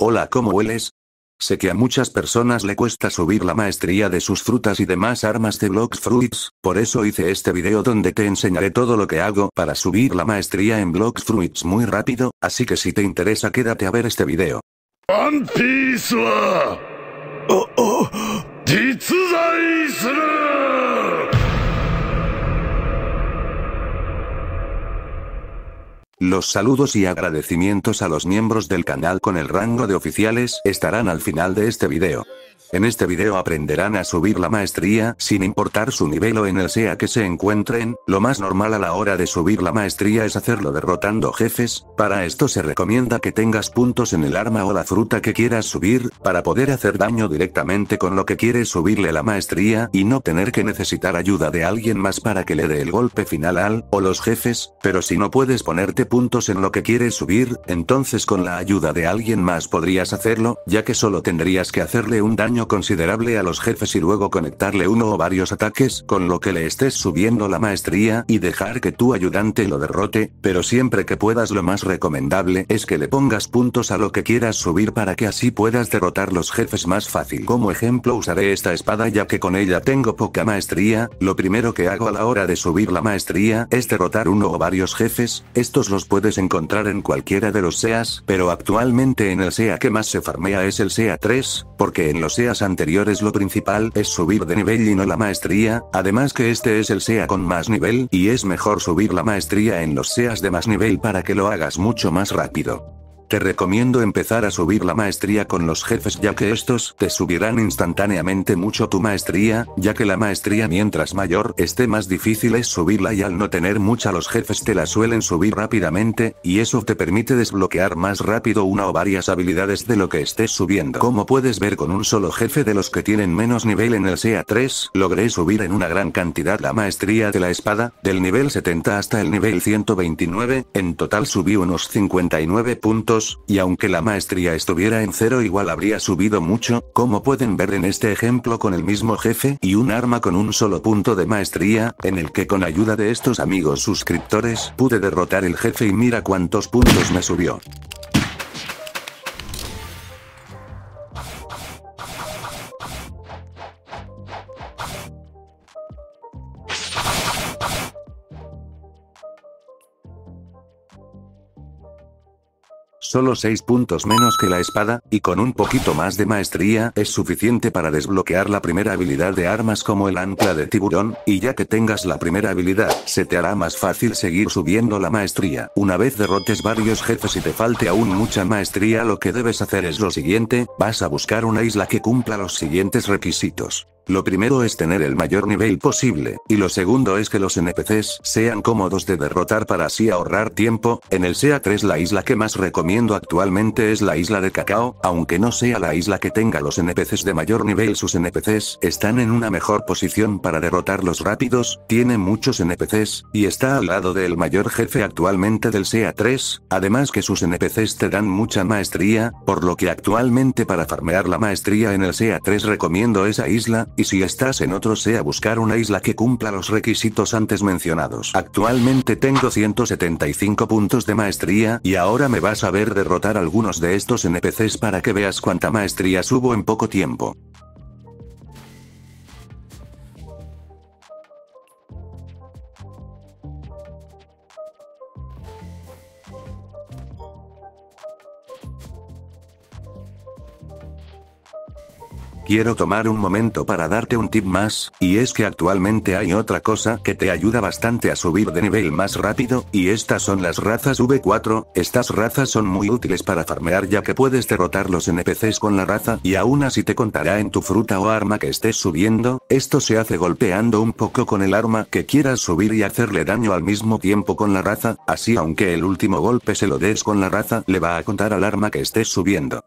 Hola, ¿cómo hueles? Sé que a muchas personas le cuesta subir la maestría de sus frutas y demás armas de Block Fruits, por eso hice este video donde te enseñaré todo lo que hago para subir la maestría en Block Fruits muy rápido, así que si te interesa quédate a ver este video. Oh, oh, Los saludos y agradecimientos a los miembros del canal con el rango de oficiales estarán al final de este video. En este video aprenderán a subir la maestría sin importar su nivel o en el SEA que se encuentren, lo más normal a la hora de subir la maestría es hacerlo derrotando jefes, para esto se recomienda que tengas puntos en el arma o la fruta que quieras subir, para poder hacer daño directamente con lo que quieres subirle la maestría y no tener que necesitar ayuda de alguien más para que le dé el golpe final al, o los jefes, pero si no puedes ponerte puntos en lo que quieres subir, entonces con la ayuda de alguien más podrías hacerlo, ya que solo tendrías que hacerle un daño considerable a los jefes y luego conectarle uno o varios ataques con lo que le estés subiendo la maestría y dejar que tu ayudante lo derrote, pero siempre que puedas lo más recomendable es que le pongas puntos a lo que quieras subir para que así puedas derrotar los jefes más fácil. Como ejemplo usaré esta espada ya que con ella tengo poca maestría, lo primero que hago a la hora de subir la maestría es derrotar uno o varios jefes, estos los puedes encontrar en cualquiera de los SEAs, pero actualmente en el SEA que más se farmea es el SEA 3, porque en los SEA anteriores lo principal es subir de nivel y no la maestría, además que este es el SEA con más nivel y es mejor subir la maestría en los SEAs de más nivel para que lo hagas mucho más rápido. Te recomiendo empezar a subir la maestría con los jefes ya que estos te subirán instantáneamente mucho tu maestría, ya que la maestría mientras mayor esté más difícil es subirla y al no tener mucha los jefes te la suelen subir rápidamente, y eso te permite desbloquear más rápido una o varias habilidades de lo que estés subiendo. Como puedes ver con un solo jefe de los que tienen menos nivel en el SEA3, logré subir en una gran cantidad la maestría de la espada, del nivel 70 hasta el nivel 129, en total subí unos 59 puntos y aunque la maestría estuviera en cero igual habría subido mucho, como pueden ver en este ejemplo con el mismo jefe y un arma con un solo punto de maestría, en el que con ayuda de estos amigos suscriptores pude derrotar el jefe y mira cuántos puntos me subió. solo 6 puntos menos que la espada, y con un poquito más de maestría es suficiente para desbloquear la primera habilidad de armas como el ancla de tiburón, y ya que tengas la primera habilidad, se te hará más fácil seguir subiendo la maestría. Una vez derrotes varios jefes y te falte aún mucha maestría lo que debes hacer es lo siguiente, vas a buscar una isla que cumpla los siguientes requisitos. Lo primero es tener el mayor nivel posible, y lo segundo es que los NPCs sean cómodos de derrotar para así ahorrar tiempo. En el SEA 3 la isla que más recomiendo actualmente es la isla de Cacao, aunque no sea la isla que tenga los NPCs de mayor nivel sus NPCs están en una mejor posición para derrotarlos rápidos, tiene muchos NPCs, y está al lado del mayor jefe actualmente del SEA 3, además que sus NPCs te dan mucha maestría, por lo que actualmente para farmear la maestría en el SEA 3 recomiendo esa isla, y si estás en otro sea buscar una isla que cumpla los requisitos antes mencionados. Actualmente tengo 175 puntos de maestría, y ahora me vas a ver derrotar algunos de estos NPCs para que veas cuánta maestría subo en poco tiempo. Quiero tomar un momento para darte un tip más, y es que actualmente hay otra cosa que te ayuda bastante a subir de nivel más rápido, y estas son las razas V4, estas razas son muy útiles para farmear ya que puedes derrotar los NPCs con la raza y aún así te contará en tu fruta o arma que estés subiendo, esto se hace golpeando un poco con el arma que quieras subir y hacerle daño al mismo tiempo con la raza, así aunque el último golpe se lo des con la raza le va a contar al arma que estés subiendo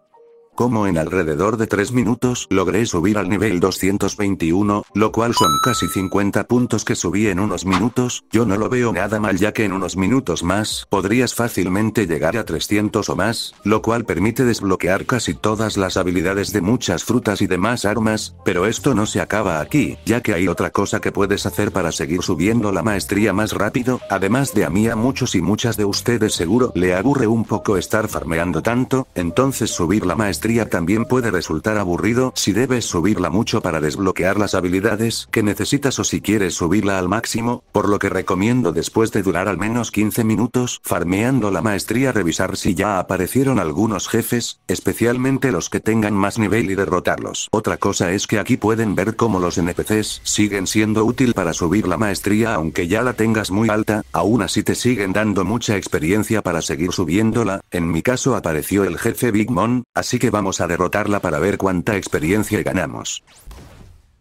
como en alrededor de 3 minutos logré subir al nivel 221, lo cual son casi 50 puntos que subí en unos minutos, yo no lo veo nada mal ya que en unos minutos más podrías fácilmente llegar a 300 o más, lo cual permite desbloquear casi todas las habilidades de muchas frutas y demás armas, pero esto no se acaba aquí, ya que hay otra cosa que puedes hacer para seguir subiendo la maestría más rápido, además de a mí a muchos y muchas de ustedes seguro le aburre un poco estar farmeando tanto, entonces subir la maestría también puede resultar aburrido si debes subirla mucho para desbloquear las habilidades que necesitas o si quieres subirla al máximo, por lo que recomiendo después de durar al menos 15 minutos farmeando la maestría revisar si ya aparecieron algunos jefes, especialmente los que tengan más nivel y derrotarlos. Otra cosa es que aquí pueden ver cómo los NPCs siguen siendo útil para subir la maestría aunque ya la tengas muy alta, aún así te siguen dando mucha experiencia para seguir subiéndola, en mi caso apareció el jefe Big Mom, así que vamos a derrotarla para ver cuánta experiencia ganamos.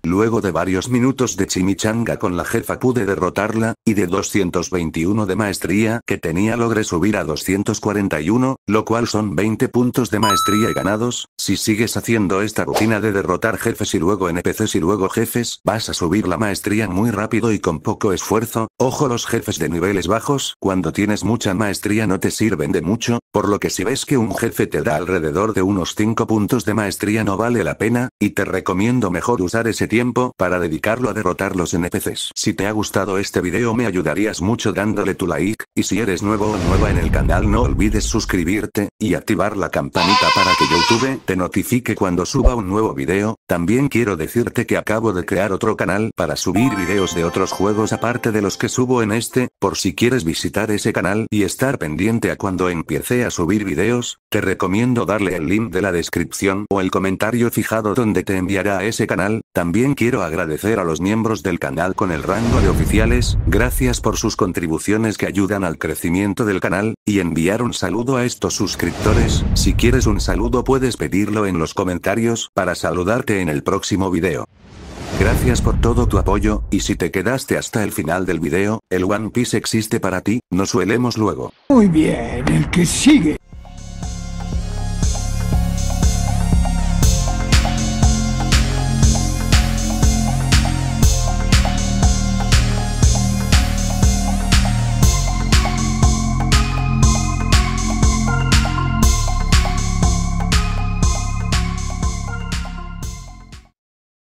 Luego de varios minutos de chimichanga con la jefa pude derrotarla, y de 221 de maestría que tenía logré subir a 241, lo cual son 20 puntos de maestría ganados, si sigues haciendo esta rutina de derrotar jefes y luego NPCs y luego jefes, vas a subir la maestría muy rápido y con poco esfuerzo, ojo los jefes de niveles bajos, cuando tienes mucha maestría no te sirven de mucho, por lo que si ves que un jefe te da alrededor de unos 5 puntos de maestría no vale la pena, y te recomiendo mejor usar ese tiempo para dedicarlo a derrotar los NPCs. Si te ha gustado este video me ayudarías mucho dándole tu like, y si eres nuevo o nueva en el canal no olvides suscribirte, y activar la campanita para que YouTube te notifique cuando suba un nuevo video, también quiero decirte que acabo de crear otro canal para subir videos de otros juegos aparte de los que subo en este, por si quieres visitar ese canal y estar pendiente a cuando empiece a subir videos, te recomiendo darle el link de la descripción o el comentario fijado donde te enviará a ese canal, también quiero agradecer a los miembros del canal con el rango de oficiales, gracias por sus contribuciones que ayudan al crecimiento del canal, y enviar un saludo a estos suscriptores, si quieres un saludo puedes pedirlo en los comentarios para saludarte en el próximo video. Gracias por todo tu apoyo, y si te quedaste hasta el final del video, el One Piece existe para ti, nos suelemos luego. Muy bien, el que sigue.